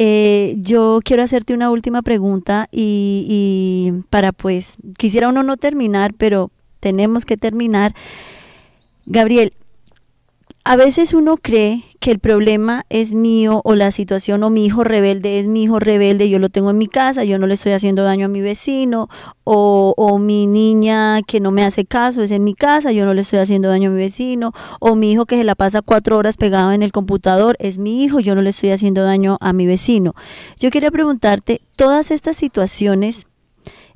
Eh, yo quiero hacerte una última pregunta y, y, para pues, quisiera uno no terminar, pero tenemos que terminar. Gabriel, a veces uno cree que el problema es mío o la situación o mi hijo rebelde es mi hijo rebelde, yo lo tengo en mi casa, yo no le estoy haciendo daño a mi vecino o, o mi niña que no me hace caso es en mi casa, yo no le estoy haciendo daño a mi vecino o mi hijo que se la pasa cuatro horas pegado en el computador es mi hijo, yo no le estoy haciendo daño a mi vecino. Yo quería preguntarte, todas estas situaciones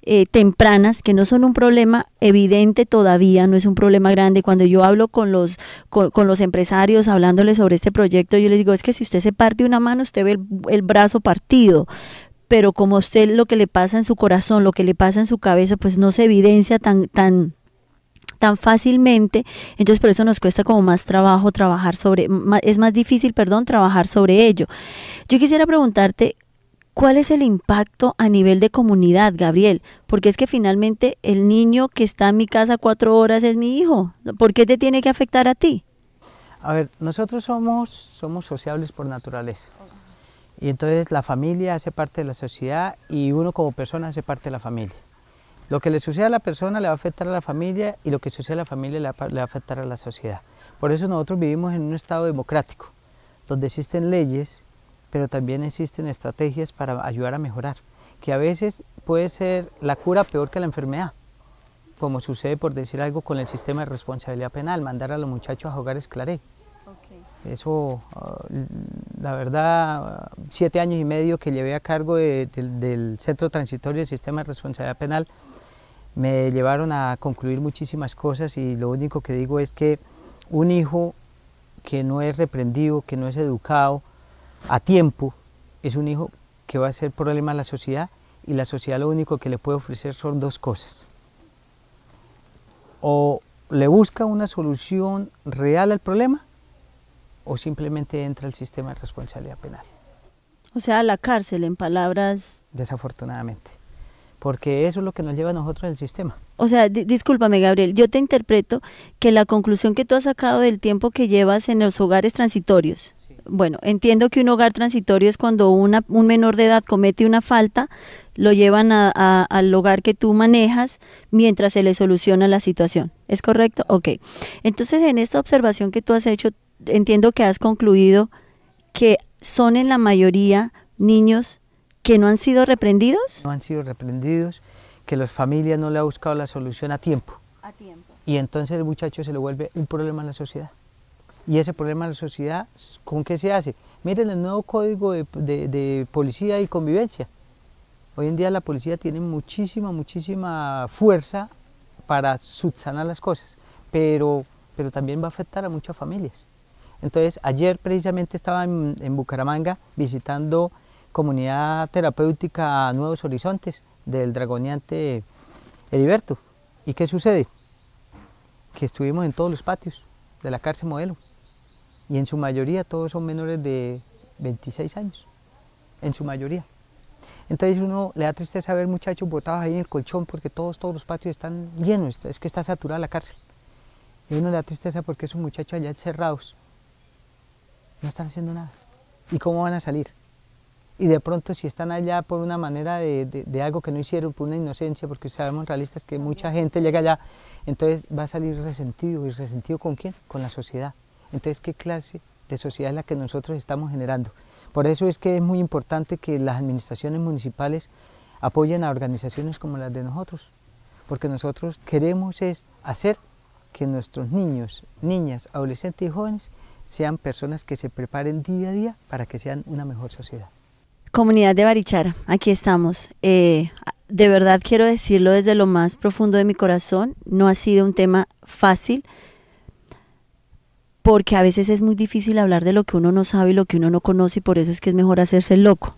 eh, tempranas, que no son un problema evidente todavía, no es un problema grande. Cuando yo hablo con los, con, los empresarios, hablándoles sobre este proyecto, yo les digo, es que si usted se parte una mano, usted ve el, brazo partido, pero como usted lo que le pasa en su corazón, lo que le pasa en su cabeza, pues no se evidencia tan, tan, tan fácilmente, entonces por eso nos cuesta como más trabajo trabajar sobre, es más difícil, perdón, trabajar sobre ello. Yo quisiera preguntarte ¿Cuál es el impacto a nivel de comunidad, Gabriel? Porque es que finalmente el niño que está en mi casa cuatro horas es mi hijo. ¿Por qué te tiene que afectar a ti? A ver, nosotros somos, somos sociables por naturaleza. Y entonces la familia hace parte de la sociedad y uno como persona hace parte de la familia. Lo que le sucede a la persona le va a afectar a la familia y lo que sucede a la familia le le va a afectar a la sociedad. Por eso nosotros vivimos en un estado democrático, donde existen leyes pero también existen estrategias para ayudar a mejorar, que a veces puede ser la cura peor que la enfermedad, como sucede por decir algo con el sistema de responsabilidad penal, mandar a los muchachos a jugar esclaré. Eso, ah, la verdad, siete años y medio que llevé a cargo del Centro Transitorio del Sistema de Responsabilidad Penal, me llevaron a concluir muchísimas cosas y lo único que digo es que un hijo que no es reprendido, que no es educado, a tiempo, es un hijo que va a ser problema a la sociedad y la sociedad lo único que le puede ofrecer son dos cosas. O le busca una solución real al problema o simplemente entra al sistema de responsabilidad penal. O sea, a la cárcel, en palabras... Desafortunadamente, porque eso es lo que nos lleva a nosotros el sistema. O sea, discúlpame Gabriel, yo te interpreto que la conclusión que tú has sacado del tiempo que llevas en los hogares transitorios bueno, entiendo que un hogar transitorio es cuando una, un menor de edad comete una falta, lo llevan al hogar que tú manejas mientras se le soluciona la situación. ¿Es correcto? Ok. Entonces, en esta observación que tú has hecho, entiendo que has concluido que son en la mayoría niños que no han sido reprendidos. No han sido reprendidos, que la familia no le ha buscado la solución a tiempo. A tiempo. Y entonces el muchacho se le vuelve un problema en la sociedad y ese problema de la sociedad, ¿con qué se hace? Miren el nuevo código de, policía y convivencia. Hoy en día la policía tiene muchísima, muchísima fuerza para subsanar las cosas, pero, pero también va a afectar a muchas familias. Entonces, ayer precisamente estaba en, en Bucaramanga visitando comunidad terapéutica Nuevos Horizontes del dragoneante Heriberto. ¿Y qué sucede? Que estuvimos en todos los patios de la cárcel modelo y en su mayoría todos son menores de 26 años, en su mayoría. Entonces uno le da tristeza ver muchachos botados ahí en el colchón porque todos, todos los patios están llenos, es que está saturada la cárcel. Y uno le da tristeza porque esos muchachos allá encerrados no están haciendo nada. ¿Y cómo van a salir? Y de pronto si están allá por una manera de, de algo que no hicieron, por una inocencia, porque sabemos realistas que mucha gente llega allá, entonces va a salir resentido. ¿Y resentido con quién? Con la sociedad. Entonces, ¿qué clase de sociedad es la que nosotros estamos generando? Por eso es que es muy importante que las administraciones municipales apoyen a organizaciones como las de nosotros, porque nosotros queremos es hacer que nuestros niños, niñas, adolescentes y jóvenes sean personas que se preparen día a día para que sean una mejor sociedad. Comunidad de Barichara, aquí estamos. Eh, de verdad quiero decirlo desde lo más profundo de mi corazón, no ha sido un tema fácil porque a veces es muy difícil hablar de lo que uno no sabe y lo que uno no conoce y por eso es que es mejor hacerse loco.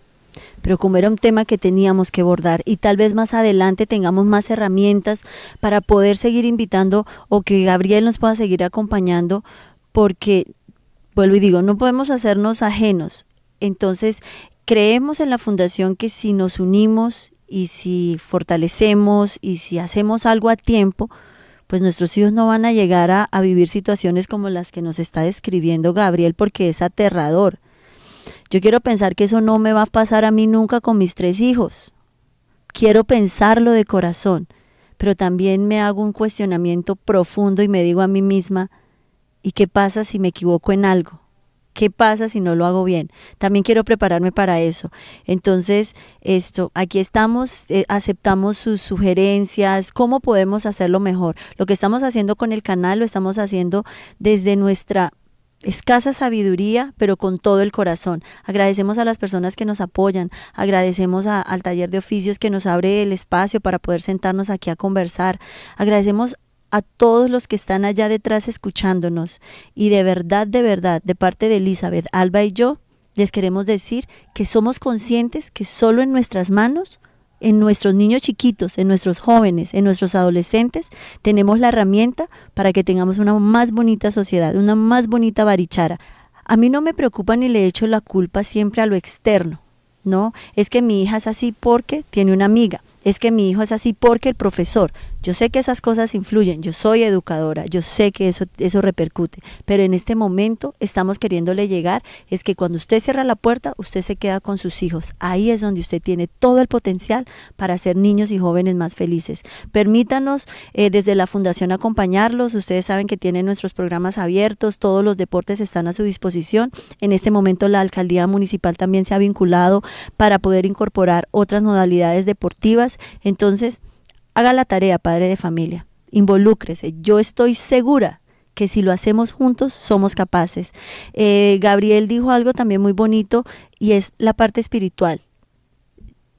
Pero como era un tema que teníamos que abordar y tal vez más adelante tengamos más herramientas para poder seguir invitando o que Gabriel nos pueda seguir acompañando porque, vuelvo y digo, no podemos hacernos ajenos. Entonces, creemos en la fundación que si nos unimos y si fortalecemos y si hacemos algo a tiempo, pues nuestros hijos no van a llegar a, vivir situaciones como las que nos está describiendo Gabriel porque es aterrador. Yo quiero pensar que eso no me va a pasar a mí nunca con mis tres hijos. Quiero pensarlo de corazón, pero también me hago un cuestionamiento profundo y me digo a mí misma, ¿y qué pasa si me equivoco en algo? ¿Qué pasa si no lo hago bien? También quiero prepararme para eso. Entonces, esto, aquí estamos, eh, aceptamos sus sugerencias, cómo podemos hacerlo mejor. Lo que estamos haciendo con el canal lo estamos haciendo desde nuestra escasa sabiduría, pero con todo el corazón. Agradecemos a las personas que nos apoyan, agradecemos al taller de oficios que nos abre el espacio para poder sentarnos aquí a conversar, agradecemos a todos los que están allá detrás escuchándonos. Y de verdad, de verdad, de parte de Elizabeth, Alba y yo, les queremos decir que somos conscientes que solo en nuestras manos, en nuestros niños chiquitos, en nuestros jóvenes, en nuestros adolescentes, tenemos la herramienta para que tengamos una más bonita sociedad, una más bonita barichara. A mí no me preocupa ni le echo la culpa siempre a lo externo. No, es que mi hija es así porque tiene una amiga, es que mi hijo es así porque el profesor. Yo sé que esas cosas influyen, yo soy educadora, yo sé que eso, eso repercute, pero en este momento estamos queriéndole llegar, es que cuando usted cierra la puerta, usted se queda con sus hijos. Ahí es donde usted tiene todo el potencial para hacer niños y jóvenes más felices. Permítanos eh, desde la Fundación acompañarlos, ustedes saben que tienen nuestros programas abiertos, todos los deportes están a su disposición. En este momento la alcaldía municipal también se ha vinculado para poder incorporar otras modalidades deportivas. Entonces, Haga la tarea, padre de familia. Involúcrese. Yo estoy segura que si lo hacemos juntos somos capaces. Eh, Gabriel dijo algo también muy bonito y es la parte espiritual.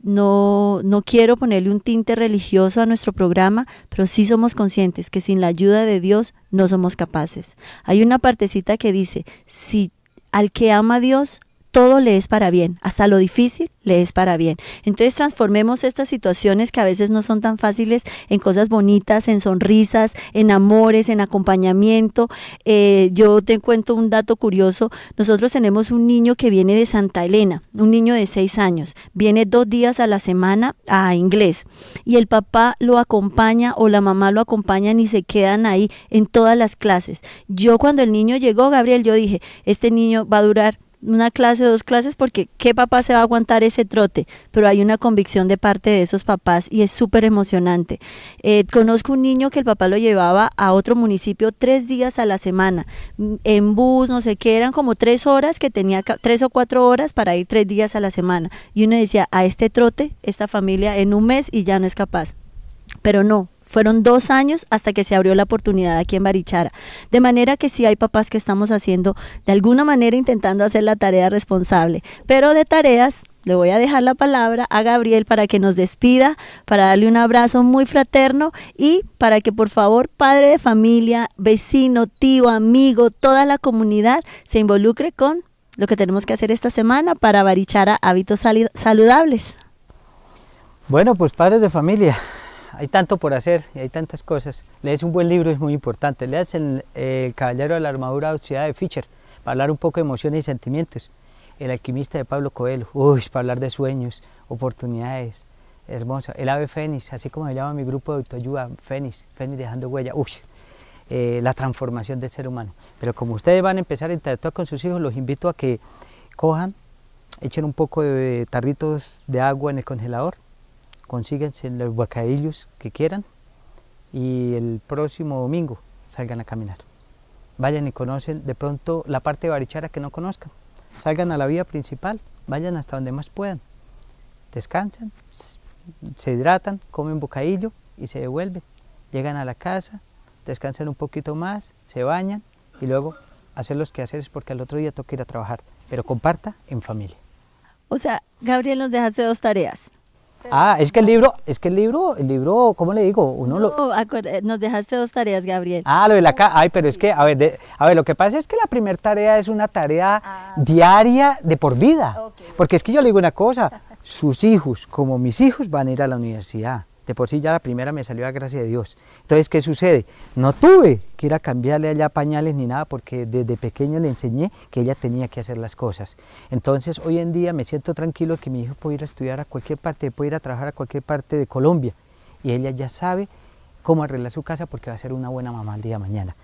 No, no quiero ponerle un tinte religioso a nuestro programa, pero sí somos conscientes que sin la ayuda de Dios no somos capaces. Hay una partecita que dice, si al que ama a Dios, todo le es para bien, hasta lo difícil le es para bien. Entonces transformemos estas situaciones que a veces no son tan fáciles en cosas bonitas, en sonrisas, en amores, en acompañamiento. Eh, yo te cuento un dato curioso. Nosotros tenemos un niño que viene de Santa Elena, un niño de seis años. Viene dos días a la semana a inglés y el papá lo acompaña o la mamá lo acompaña y se quedan ahí en todas las clases. Yo cuando el niño llegó, Gabriel, yo dije, este niño va a durar una clase o dos clases porque qué papá se va a aguantar ese trote, pero hay una convicción de parte de esos papás y es súper emocionante. Eh, conozco un niño que el papá lo llevaba a otro municipio tres días a la semana, mm, en bus, no sé qué, eran como tres horas que tenía, tres o cuatro horas para ir tres días a la semana. Y uno decía, a este trote, esta familia en un mes y ya no es capaz. Pero no, fueron dos años hasta que se abrió la oportunidad aquí en Barichara. De manera que si hay papás que estamos haciendo, de alguna manera intentando hacer la tarea responsable. Pero de tareas, le voy a dejar la palabra a Gabriel para que nos despida, para darle un abrazo muy fraterno y para que por favor padre de familia, vecino, tío, amigo, toda la comunidad se involucre con lo que tenemos que hacer esta semana para Barichara hábitos saludables. Bueno, pues padres de familia, hay tanto por hacer y hay tantas cosas. Lees un buen libro, es muy importante. Leas el, el Caballero de la Armadura Oxidada de Fischer, para hablar un poco de emociones y sentimientos. El Alquimista de Pablo Coelho, uy, para hablar de sueños, oportunidades, hermoso. El Ave Fénix, así como se llama mi grupo de autoayuda, Fénix, Fénix dejando huella, uy, eh, la transformación del ser humano. Pero como ustedes van a empezar a interactuar con sus hijos, los invito a que cojan, echen un poco de tarritos de agua en el congelador, consíguense los bocadillos que quieran y el próximo domingo salgan a caminar. Vayan y conocen de pronto la parte de Barichara que no conozcan. Salgan a la vía principal, vayan hasta donde más puedan. Descansan, se hidratan, comen bocadillo y se devuelven. Llegan a la casa, descansan un poquito más, se bañan y luego hacer los quehaceres porque al otro día toca ir a trabajar. Pero comparta en familia. O sea, Gabriel nos dejaste dos tareas. Ah, es que el libro, es que el libro, el libro, ¿cómo le digo? Uno eh, nos dejaste dos tareas, Gabriel. Ah, lo de la Ay, pero es que, a ver, a ver, lo que pasa es que la primera tarea es una tarea ah. diaria de por vida. Porque es que yo le digo una cosa, sus hijos, como mis hijos, van a ir a la universidad por sí ya la primera me salió a gracia de Dios. Entonces, ¿qué sucede? No tuve que ir a cambiarle allá pañales ni nada porque desde pequeño le enseñé que ella tenía que hacer las cosas. Entonces, hoy en día me siento tranquilo que mi hijo puede ir a estudiar a cualquier parte, puede ir a trabajar a cualquier parte de Colombia y ella ya sabe cómo arreglar su casa porque va a ser una buena mamá el día de mañana.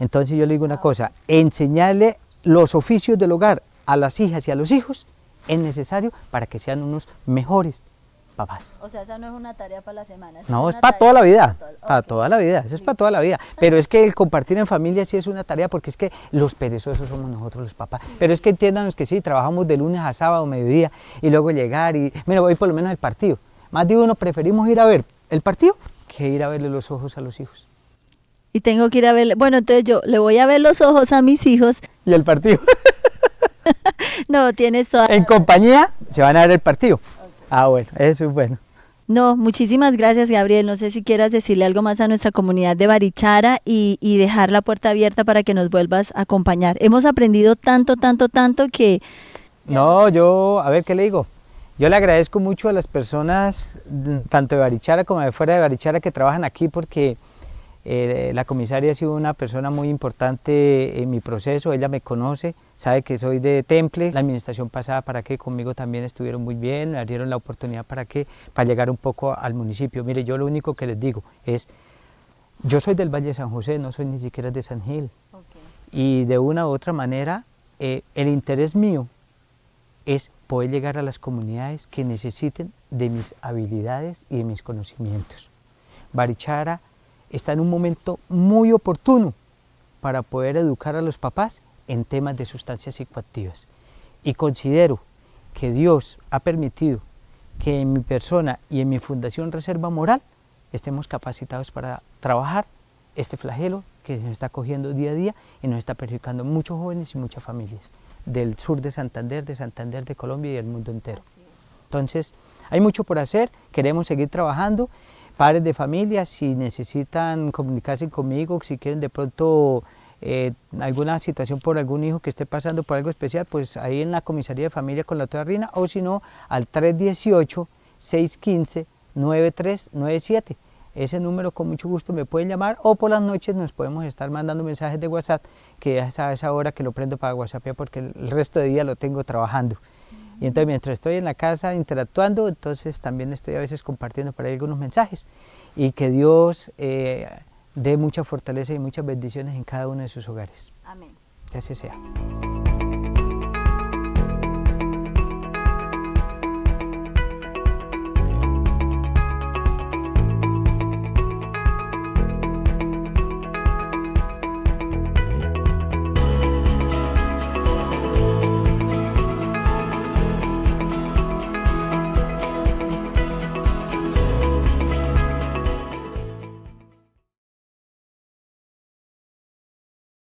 Entonces yo le digo una cosa, enseñarle los oficios del hogar a las hijas y a los hijos es necesario para que sean unos mejores papás. O sea, esa no es una tarea para la semana. No, es, para toda la vida. Para, toda la vida, eso es para toda la vida. Pero es que el compartir en familia sí es una tarea porque es que los perezosos somos nosotros los papás. Pero es que entiéndanos que sí, trabajamos de lunes a sábado, mediodía y luego llegar y, mira, voy por lo menos al partido. Más de uno preferimos ir a ver el partido que ir a verle los ojos a los hijos. Y tengo que ir a verle, bueno, entonces yo le voy a ver los ojos a mis hijos. Y el partido. no, tienes toda... En compañía se van a ver el partido. Ah, bueno, eso es bueno. No, muchísimas gracias Gabriel. No sé si quieras decirle algo más a nuestra comunidad de Barichara y, y, dejar la puerta abierta para que nos vuelvas a acompañar. Hemos aprendido tanto, tanto, tanto que... No, yo, a ver qué le digo. Yo le agradezco mucho a las personas, mm, tanto de Barichara como de fuera de Barichara, que trabajan aquí porque eh, la comisaria ha sido una persona muy importante en mi proceso, ella me conoce, sabe que soy de Temple, la administración pasada para que conmigo también estuvieron muy bien, me dieron la oportunidad para que, para llegar un poco al municipio. Mire, yo lo único que les digo es, yo soy del Valle de San José, no soy ni siquiera de San Gil, y de una u otra manera eh, el interés mío es poder llegar a las comunidades que necesiten de mis habilidades y de mis conocimientos. Barichara está en un momento muy oportuno para poder educar a los papás en temas de sustancias psicoactivas. Y considero que Dios ha permitido que en mi persona y en mi Fundación Reserva Moral estemos capacitados para trabajar este flagelo que nos está cogiendo día a día y nos está perjudicando muchos jóvenes y muchas familias del sur de Santander, de Santander de Colombia y del mundo entero. Entonces, hay mucho por hacer, queremos seguir trabajando padres de familia, si necesitan comunicarse conmigo, si quieren de pronto eh, alguna situación por algún hijo que esté pasando por algo especial, pues ahí en la comisaría de familia con la doctora Rina, o si no, al 318-615-9397. Ese número con mucho gusto me pueden llamar o por las noches nos podemos estar mandando mensajes de WhatsApp, que ya sabes hora que lo prendo para WhatsApp porque el resto de día lo tengo trabajando. Y entonces mientras estoy en la casa interactuando, entonces también estoy a veces compartiendo para ahí algunos mensajes. Y que Dios eh, dé mucha fortaleza y muchas bendiciones en cada uno de sus hogares. Amén. Que así sea.